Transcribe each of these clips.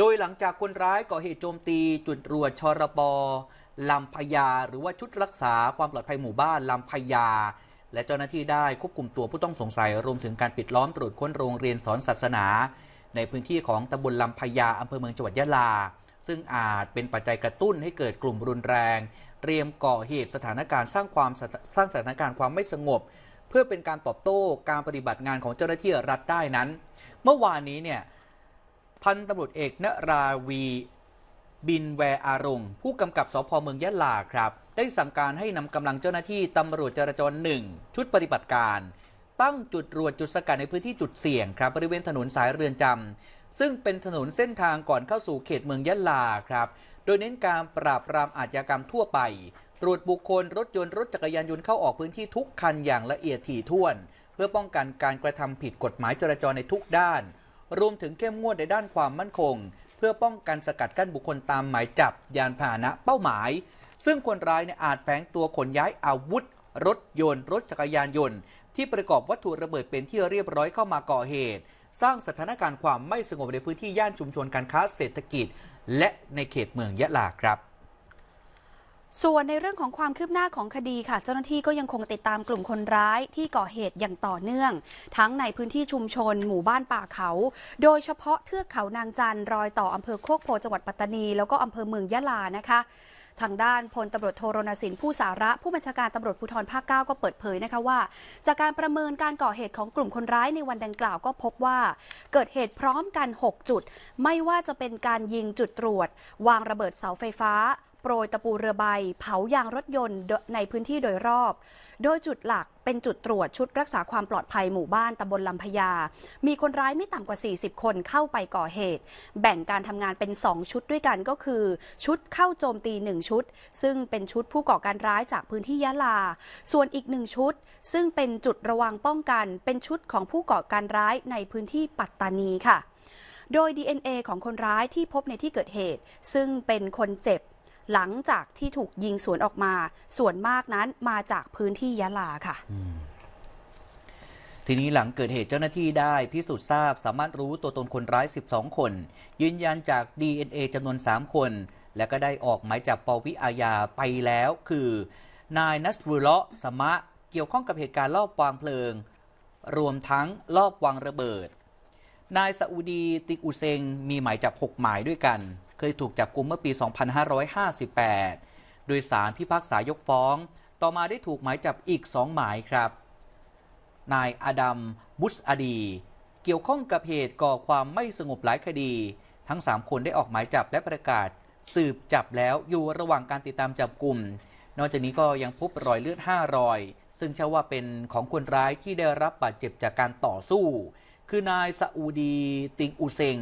โดยหลังจากคนร้ายก่อเหตุโจมตี จุดตรวจชรบลำพญาหรือว่าชุดรักษาความปลอดภัยหมู่บ้าน ลำพญาและเจ้าหน้าที่ได้ควบคุมตัวผู้ต้องสงสัย รวมถึงการปิดล้อมตรวจค้นโรงเรียนสอนศาสนา ในพื้นที่ของตำบลลำพญาอำเภอเมืองจังหวัดยะลา ซึ่งอาจเป็นปัจจัยกระตุ้นให้เกิดกลุ่มรุนแรง เตรียมก่อเหตุสถานการณ์สร้างความสร้างสถานการณ์ความไม่สงบ เพื่อเป็นการตอบโต้การปฏิบัติงานของเจ้าหน้าที่รัฐได้นั้น เมื่อวานนี้เนี่ยพันตำรวจเอกนราวีบินแวอารงผู้กำกับสพเมืองยะลาครับ ได้สั่งการให้นำกำลังเจ้าหน้าที่ตำรวจจราจรหนึ่งชุดปฏิบัติการ ตั้งจุดตรวจจุดสกัดในพื้นที่จุดเสี่ยงครับบริเวณถนนสายเรือนจำซึ่งเป็นถนนเส้นทางก่อนเข้าสู่เขตเมืองยะลาครับ โดยเน้นการปราบปรามอาชญากรรมทั่วไปตรวจบุคคลรถยนต์รถจักรยานยนต์เข้าออกพื้นที่ทุกคันอย่างละเอียดถี่ถ้วน เพื่อป้องกันการกระทำผิดกฎหมายจราจรในทุกด้านรวมถึงเข้มงวดในด้านความมั่นคง เพื่อป้องกันสกัดกั้นบุคคลตามหมายจับยานพาหนะเป้าหมาย ซึ่งคนร้ายเนี่ยอาจแฝงตัวขนย้ายอาวุธรถยนต์ รถจักรยานยนต์ ที่ประกอบวัตถุระเบิดเป็นที่เรียบร้อยเข้ามาก่อเหตุ สร้างสถานการณ์ความไม่สงบในพื้นที่ย่านชุมชนการค้าเศรษฐกิจ และในเขตเมืองยะลาครับส่วนในเรื่องของความคืบหน้าของคดีค่ะ เจ้าหน้าที่ก็ยังคงติดตามกลุ่มคนร้ายที่ก่อเหตุอย่างต่อเนื่อง ทั้งในพื้นที่ชุมชนหมู่บ้านป่าเขา โดยเฉพาะเทือกเขานางจันรอยต่ออำเภอโคกโพ จังหวัดปัตตานีแล้วก็อำเภอเมืองยะลานะคะทางด้านพลตำรวจโทรณสินผู้สาระผู้บัญชาการตำรวจภูธรภาคเก้าก็เปิดเผยนะคะว่า จากการประเมินการก่อเหตุของกลุ่มคนร้ายในวันดังกล่าวก็พบว่า เกิดเหตุพร้อมกัน6จุดไม่ว่าจะเป็นการยิงจุดตรวจ วางระเบิดเสาไฟฟ้าโปรยตะปูเรือใบเผายางรถยนต์ในพื้นที่โดยรอบ โดยจุดหลักเป็นจุดตรวจชุดรักษาความปลอดภัยหมู่บ้านตำบลลำพญา มีคนร้ายไม่ต่ำกว่า 40 คนเข้าไปก่อเหตุ แบ่งการทำงานเป็น 2 ชุดด้วยกันก็คือ ชุดเข้าโจมตี 1 ชุด ซึ่งเป็นชุดผู้ก่อการร้ายจากพื้นที่ยะลา ส่วนอีกหนึ่งชุด ซึ่งเป็นจุดระวังป้องกัน เป็นชุดของผู้ก่อการร้ายในพื้นที่ปัตตานีค่ะ โดย DNA ของคนร้ายที่พบในที่เกิดเหตุ ซึ่งเป็นคนเจ็บหลังจากที่ถูกยิงสวนออกมา ส่วนมากนั้นมาจากพื้นที่ยะลาค่ะ ทีนี้หลังเกิดเหตุเจ้าหน้าที่ได้ พิสูจน์ทราบสามารถรู้ตัวตนคนร้าย 12 คนยืนยันจาก DNA จำนวน 3 คน และก็ได้ออกหมายจับปวิอาญาไปแล้ว คือ นายนัสรุเลาะสมะ เกี่ยวข้องกับเหตุการณ์ลอบวางเพลิง รวมทั้งลอบวางระเบิด นายซาอุดีติอุเซงมีหมายจับ 6 หมายด้วยกันเคยถูกจับกุมเมื่อปี 2558 โดยสารพิพากษายกฟ้อง ต่อมาได้ถูกหมายจับอีก 2 หมายครับ นายอดัมบุชอดี เกี่ยวข้องกับเหตุก่อความไม่สงบหลายคดี ทั้ง 3 คนได้ออกหมายจับและประกาศสืบจับแล้วอยู่ระหว่างการติดตามจับกลุ่ม นอกจากนี้ก็ยังพบรอยเลือด5รอยซึ่งเชื่อว่าเป็นของคนร้ายที่ได้รับบาดเจ็บจากการต่อสู้ คือนายซาอูดีติงอูเซง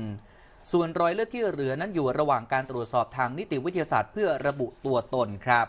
ส่วนรอยเลือดที่เหลือนั้นอยู่ระหว่างการตรวจสอบทางนิติวิทยาศาสตร์เพื่อระบุตัวตนครับ